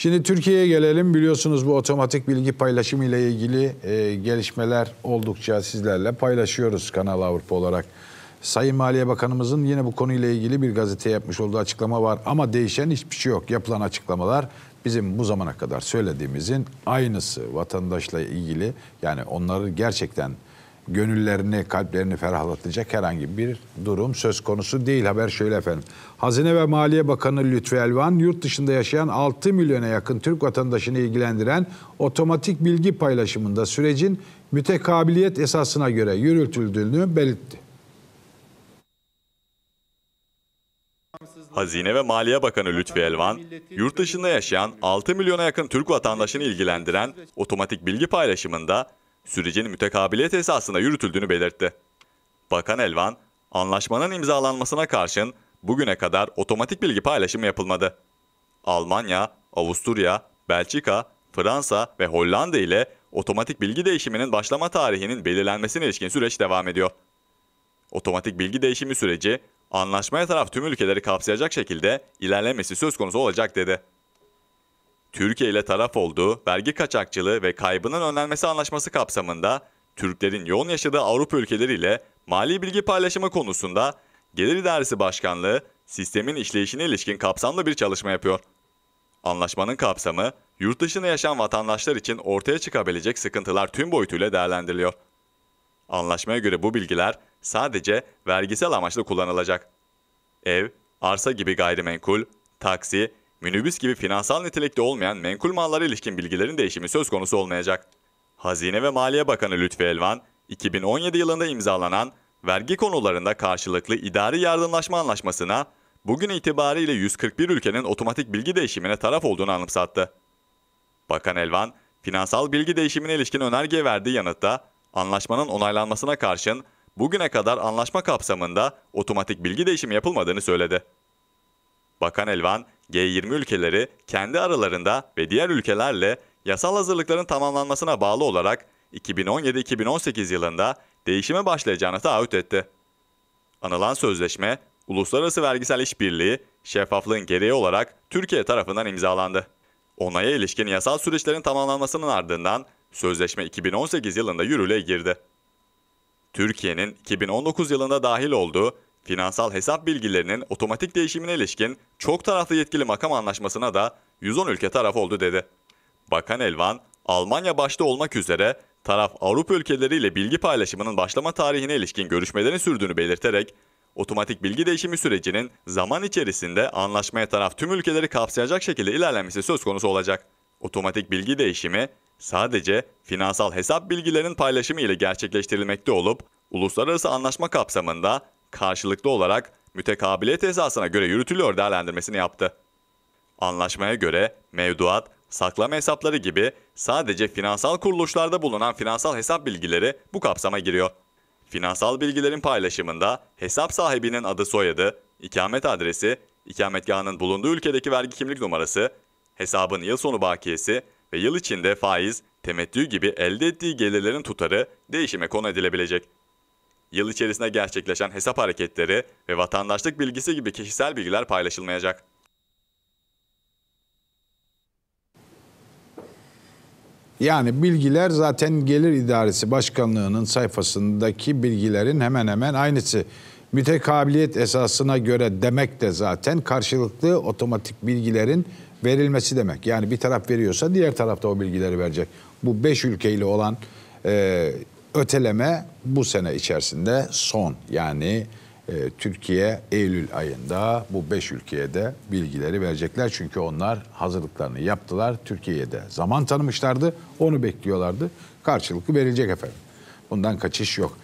Şimdi Türkiye'ye gelelim. Biliyorsunuz bu otomatik bilgi paylaşımı ile ilgili e, gelişmeler oldukça sizlerle paylaşıyoruz Kanal Avrupa olarak. Sayın Maliye Bakanımızın yine bu konuyla ilgili bir gazete yapmış olduğu açıklama var ama değişen hiçbir şey yok. Yapılan açıklamalar bizim bu zamana kadar söylediğimizin aynısı vatandaşla ilgili yani onları gerçekten gönüllerini, kalplerini ferahlatacak herhangi bir durum söz konusu değil. Haber şöyle efendim. Hazine ve Maliye Bakanı Lütfi Elvan, yurt dışında yaşayan 6 milyona yakın Türk vatandaşını ilgilendiren otomatik bilgi paylaşımında sürecin mütekabiliyet esasına göre yürütüldüğünü belirtti. Hazine ve Maliye Bakanı Lütfi Elvan, yurt dışında yaşayan 6 milyona yakın Türk vatandaşını ilgilendiren otomatik bilgi paylaşımında sürecin mütekabiliyet esasında yürütüldüğünü belirtti. Bakan Elvan, anlaşmanın imzalanmasına karşın bugüne kadar otomatik bilgi paylaşımı yapılmadı. Almanya, Avusturya, Belçika, Fransa ve Hollanda ile otomatik bilgi değişiminin başlama tarihinin belirlenmesine ilişkin süreç devam ediyor. Otomatik bilgi değişimi süreci, anlaşmaya taraf tüm ülkeleri kapsayacak şekilde ilerlemesi söz konusu olacak dedi. Türkiye ile taraf olduğu vergi kaçakçılığı ve kaybının önlenmesi anlaşması kapsamında Türklerin yoğun yaşadığı Avrupa ülkeleriyle mali bilgi paylaşımı konusunda Gelir İdaresi Başkanlığı sistemin işleyişine ilişkin kapsamlı bir çalışma yapıyor. Anlaşmanın kapsamı, yurt dışında yaşayan vatandaşlar için ortaya çıkabilecek sıkıntılar tüm boyutuyla değerlendiriliyor. Anlaşmaya göre bu bilgiler sadece vergisel amaçla kullanılacak. Ev, arsa gibi gayrimenkul, taksi, minibüs gibi finansal nitelikte olmayan menkul mallara ilişkin bilgilerin değişimi söz konusu olmayacak. Hazine ve Maliye Bakanı Lütfi Elvan, 2017 yılında imzalanan vergi konularında karşılıklı idari yardımlaşma anlaşmasına bugün itibariyle 141 ülkenin otomatik bilgi değişimine taraf olduğunu anımsattı. Bakan Elvan, finansal bilgi değişimine ilişkin önerge verdiği yanıtta anlaşmanın onaylanmasına karşın bugüne kadar anlaşma kapsamında otomatik bilgi değişimi yapılmadığını söyledi. Bakan Elvan, G20 ülkeleri kendi aralarında ve diğer ülkelerle yasal hazırlıkların tamamlanmasına bağlı olarak 2017-2018 yılında değişime başlayacağını taahhüt etti. Anılan sözleşme, Uluslararası Vergisel İşbirliği, şeffaflığın gereği olarak Türkiye tarafından imzalandı. Onaya ilişkin yasal süreçlerin tamamlanmasının ardından sözleşme 2018 yılında yürürlüğe girdi. Türkiye'nin 2019 yılında dahil olduğu Finansal hesap bilgilerinin otomatik değişimine ilişkin çok taraflı yetkili makam anlaşmasına da 110 ülke taraf oldu dedi. Bakan Elvan, Almanya başta olmak üzere taraf Avrupa ülkeleriyle bilgi paylaşımının başlama tarihine ilişkin görüşmelerini sürdüğünü belirterek, otomatik bilgi değişimi sürecinin zaman içerisinde anlaşmaya taraf tüm ülkeleri kapsayacak şekilde ilerlemesi söz konusu olacak. Otomatik bilgi değişimi sadece finansal hesap bilgilerinin paylaşımı ile gerçekleştirilmekte olup, uluslararası anlaşma kapsamında karşılıklı olarak mütekabiliyet esasına göre yürütülüyor değerlendirmesini yaptı. Anlaşmaya göre mevduat, saklama hesapları gibi sadece finansal kuruluşlarda bulunan finansal hesap bilgileri bu kapsama giriyor. Finansal bilgilerin paylaşımında hesap sahibinin adı soyadı, ikamet adresi, ikametgahının bulunduğu ülkedeki vergi kimlik numarası, hesabın yıl sonu bakiyesi ve yıl içinde faiz, temettü gibi elde ettiği gelirlerin tutarı değişime konu edilebilecek yıl içerisinde gerçekleşen hesap hareketleri ve vatandaşlık bilgisi gibi kişisel bilgiler paylaşılmayacak. Yani bilgiler zaten Gelir İdaresi Başkanlığı'nın sayfasındaki bilgilerin hemen hemen aynısı. Mütekabiliyet esasına göre demek de zaten karşılıklı otomatik bilgilerin verilmesi demek. Yani bir taraf veriyorsa diğer taraf da o bilgileri verecek. Bu beş ülkeyle olan e, öteleme bu sene içerisinde son yani e, Türkiye Eylül ayında bu 5 ülkeye de bilgileri verecekler. Çünkü onlar hazırlıklarını yaptılar. Türkiye'ye de zaman tanımışlardı. Onu bekliyorlardı. Karşılıklı verilecek efendim. Bundan kaçış yok.